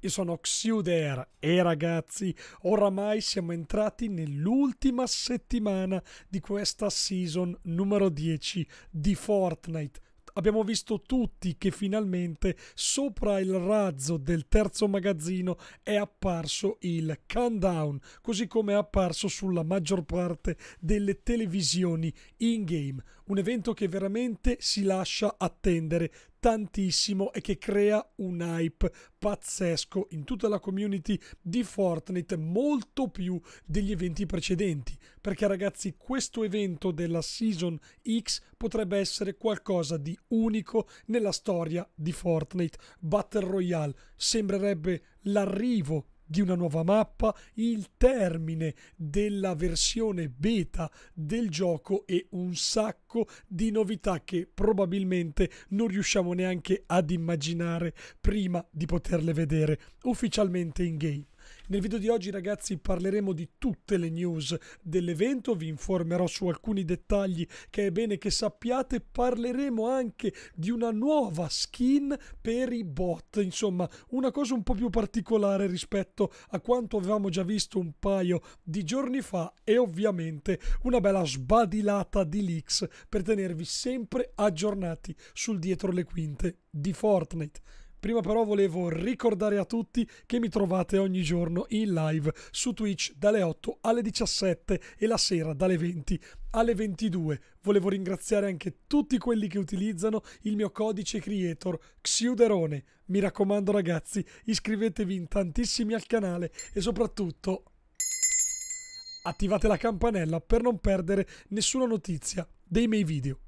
Io sono Xiuder e ragazzi, oramai siamo entrati nell'ultima settimana di questa season numero 10 di Fortnite abbiamo visto tutti che finalmente sopra il razzo del terzo magazzino è apparso il countdown, così come è apparso sulla maggior parte delle televisioni in game. Un evento che veramente si lascia attendere tantissimo e che crea un hype pazzesco in tutta la community di Fortnite molto più degli eventi precedenti perché ragazzi questo evento della season X potrebbe essere qualcosa di unico nella storia di Fortnite Battle Royale sembrerebbe l'arrivo di una nuova mappa, il termine della versione beta del gioco e un sacco di novità che probabilmente non riusciamo neanche ad immaginare prima di poterle vedere ufficialmente in game. Nel video di oggi ragazzi parleremo di tutte le news dell'evento, vi informerò su alcuni dettagli che è bene che sappiate, parleremo anche di una nuova skin per i bot, insomma una cosa un po' più particolare rispetto a quanto avevamo già visto un paio di giorni fa e ovviamente una bella sbadilata di leaks per tenervi sempre aggiornati sul dietro le quinte di Fortnite. Prima però volevo ricordare a tutti che mi trovate ogni giorno in live su Twitch dalle 8 alle 17 e la sera dalle 20 alle 22. Volevo ringraziare anche tutti quelli che utilizzano il mio codice creator Xiuderone. Mi raccomando ragazzi, iscrivetevi in tantissimi al canale e soprattutto attivate la campanella per non perdere nessuna notizia dei miei video.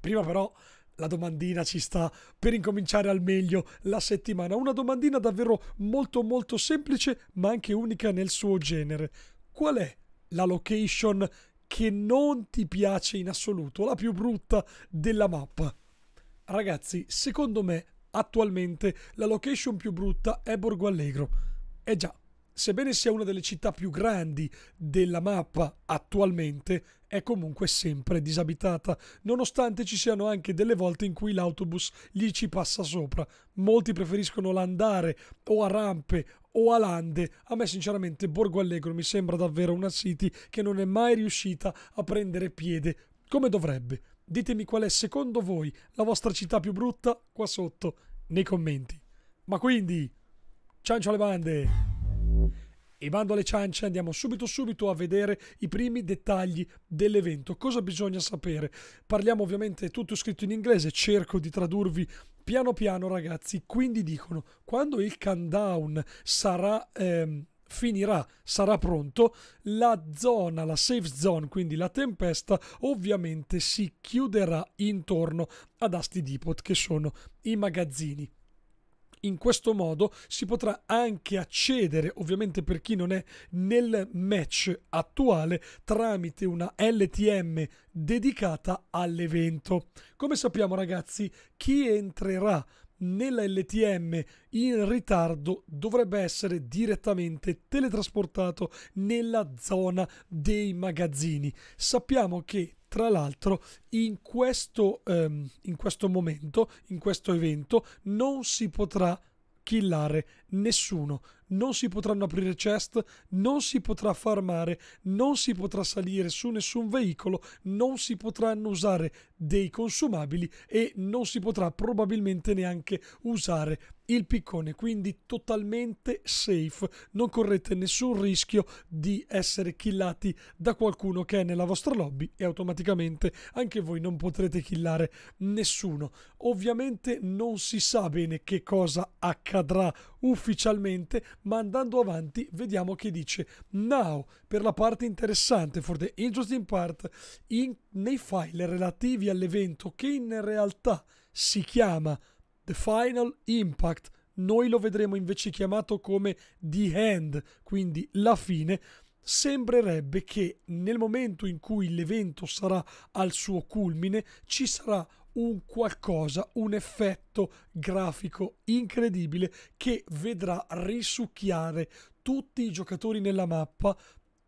Prima però la domandina ci sta per incominciare al meglio la settimana. Una domandina davvero molto molto semplice ma anche unica nel suo genere. Qual è la location che non ti piace in assoluto, la più brutta della mappa? Ragazzi, secondo me attualmente la location più brutta è Borgo Allegro. Eh già, sebbene sia una delle città più grandi della mappa attualmente, è comunque sempre disabitata, nonostante ci siano anche delle volte in cui l'autobus gli ci passa sopra. Molti preferiscono l'andare o a rampe o a lande. A me sinceramente Borgo Allegro mi sembra davvero una city che non è mai riuscita a prendere piede come dovrebbe. Ditemi qual è secondo voi la vostra città più brutta qua sotto nei commenti. Ma quindi, ciancio alle bande! E bando alle ciance, andiamo subito subito a vedere i primi dettagli dell'evento. Cosa bisogna sapere? Parliamo ovviamente tutto scritto in inglese, cerco di tradurvi piano piano ragazzi. Quindi dicono, quando il countdown sarà... Ehm, finirà, sarà pronto, la zona, la safe zone, quindi la tempesta, ovviamente si chiuderà intorno ad Asti Depot, che sono i magazzini in questo modo si potrà anche accedere, ovviamente per chi non è nel match attuale, tramite una LTM dedicata all'evento. Come sappiamo ragazzi, chi entrerà nella LTM in ritardo dovrebbe essere direttamente teletrasportato nella zona dei magazzini. Sappiamo che tra l'altro, in questo, um, in questo momento, in questo evento, non si potrà killare nessuno. Non si potranno aprire chest, non si potrà farmare, non si potrà salire su nessun veicolo, non si potranno usare dei consumabili e non si potrà probabilmente neanche usare il piccone, quindi totalmente safe, non correte nessun rischio di essere killati da qualcuno che è nella vostra lobby e automaticamente anche voi non potrete killare nessuno. Ovviamente non si sa bene che cosa accadrà ufficialmente, ma andando avanti vediamo che dice now per la parte interessante, for the interesting part, in, nei file relativi all'evento che in realtà si chiama The Final Impact. Noi lo vedremo invece chiamato come The End, quindi la fine. Sembrerebbe che nel momento in cui l'evento sarà al suo culmine ci sarà un qualcosa, un effetto grafico incredibile che vedrà risucchiare tutti i giocatori nella mappa,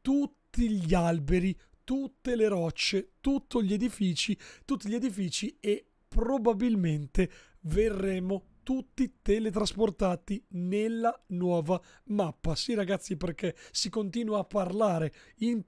tutti gli alberi, tutte le rocce, tutti gli edifici, tutti gli edifici e probabilmente verremo tutti teletrasportati nella nuova mappa. Sì ragazzi perché si continua a parlare in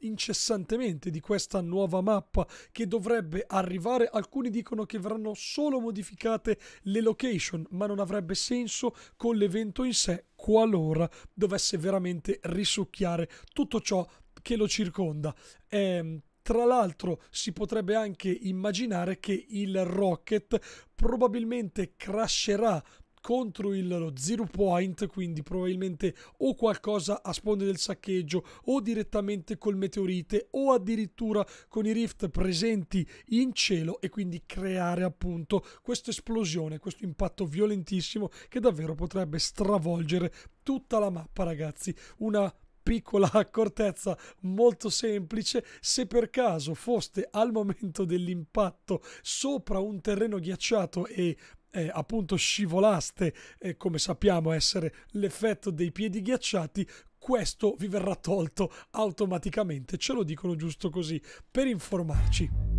incessantemente di questa nuova mappa che dovrebbe arrivare. Alcuni dicono che verranno solo modificate le location, ma non avrebbe senso con l'evento in sé qualora dovesse veramente risucchiare tutto ciò che lo circonda. Eh, tra l'altro si potrebbe anche immaginare che il rocket probabilmente crasherà contro il, zero point, quindi probabilmente o qualcosa a sponde del saccheggio o direttamente col meteorite o addirittura con i rift presenti in cielo e quindi creare appunto questa esplosione, questo impatto violentissimo che davvero potrebbe stravolgere tutta la mappa ragazzi. Una piccola accortezza molto semplice, se per caso foste al momento dell'impatto sopra un terreno ghiacciato e eh, appunto scivolaste, eh, come sappiamo essere l'effetto dei piedi ghiacciati, questo vi verrà tolto automaticamente, ce lo dicono giusto così, per informarci.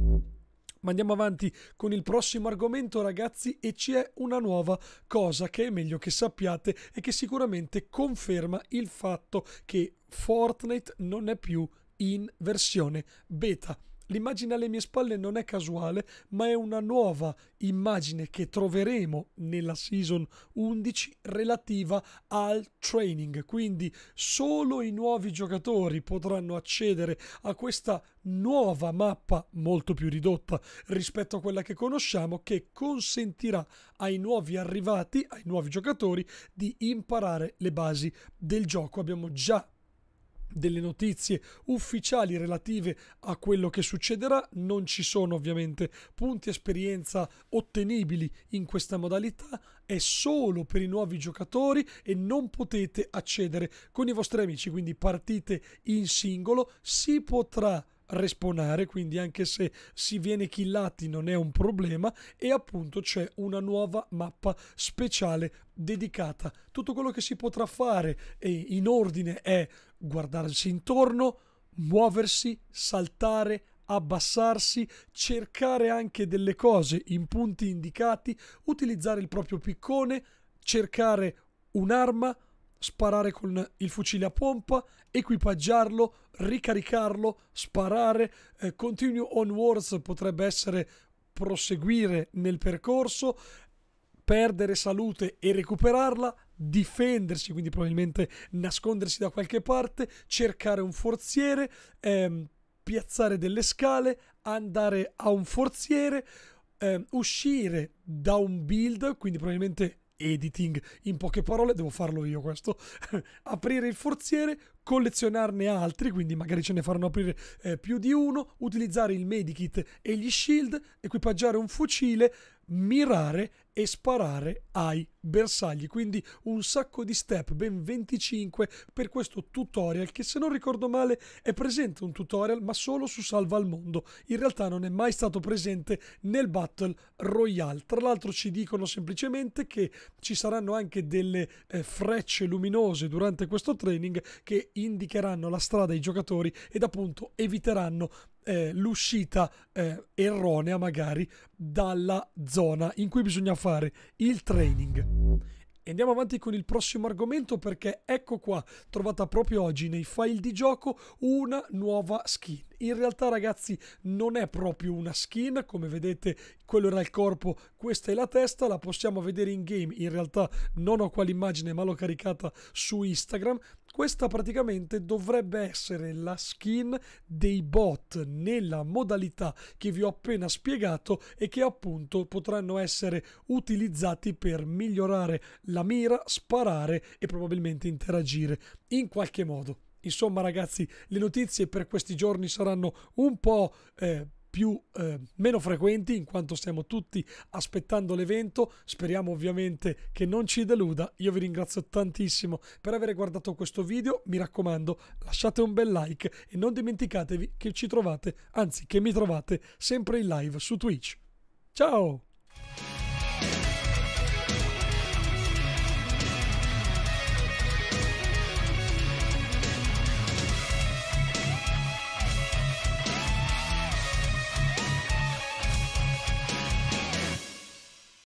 Ma andiamo avanti con il prossimo argomento ragazzi e c'è una nuova cosa che è meglio che sappiate e che sicuramente conferma il fatto che Fortnite non è più in versione beta. L'immagine alle mie spalle non è casuale, ma è una nuova immagine che troveremo nella season 11 relativa al training, quindi solo i nuovi giocatori potranno accedere a questa nuova mappa molto più ridotta rispetto a quella che conosciamo che consentirà ai nuovi arrivati, ai nuovi giocatori di imparare le basi del gioco. Abbiamo già delle notizie ufficiali relative a quello che succederà. Non ci sono ovviamente punti esperienza ottenibili in questa modalità, è solo per i nuovi giocatori e non potete accedere con i vostri amici, quindi partite in singolo, si potrà respawnare, quindi anche se si viene killati non è un problema e appunto c'è una nuova mappa speciale dedicata. Tutto quello che si potrà fare eh, in ordine è guardarsi intorno, muoversi, saltare, abbassarsi, cercare anche delle cose in punti indicati, utilizzare il proprio piccone, cercare un'arma, sparare con il fucile a pompa, equipaggiarlo, ricaricarlo, sparare. Eh, continue onwards potrebbe essere proseguire nel percorso, perdere salute e recuperarla, difendersi, quindi probabilmente nascondersi da qualche parte, cercare un forziere, ehm, piazzare delle scale, andare a un forziere, ehm, uscire da un build, quindi probabilmente editing in poche parole, devo farlo io questo, aprire il forziere, collezionarne altri, quindi magari ce ne faranno aprire eh, più di uno, utilizzare il medikit e gli shield, equipaggiare un fucile, mirare e sparare ai bersagli quindi un sacco di step ben 25 per questo tutorial che se non ricordo male è presente un tutorial ma solo su salva al mondo in realtà non è mai stato presente nel battle royale tra l'altro ci dicono semplicemente che ci saranno anche delle eh, frecce luminose durante questo training che indicheranno la strada ai giocatori ed appunto eviteranno eh, l'uscita eh, erronea magari dalla zona in cui bisogna fare, il training. Andiamo avanti con il prossimo argomento perché ecco qua, trovata proprio oggi nei file di gioco, una nuova skin. In realtà ragazzi non è proprio una skin, come vedete quello era il corpo, questa è la testa, la possiamo vedere in game, in realtà non ho qua l'immagine ma l'ho caricata su Instagram, questa praticamente dovrebbe essere la skin dei bot nella modalità che vi ho appena spiegato e che appunto potranno essere utilizzati per migliorare la mira, sparare e probabilmente interagire in qualche modo. Insomma ragazzi, le notizie per questi giorni saranno un po'... Eh, più, eh, meno frequenti in quanto stiamo tutti aspettando l'evento. Speriamo ovviamente che non ci deluda. Io vi ringrazio tantissimo per aver guardato questo video. Mi raccomando, lasciate un bel like e non dimenticatevi che ci trovate, anzi che mi trovate sempre in live su Twitch. Ciao!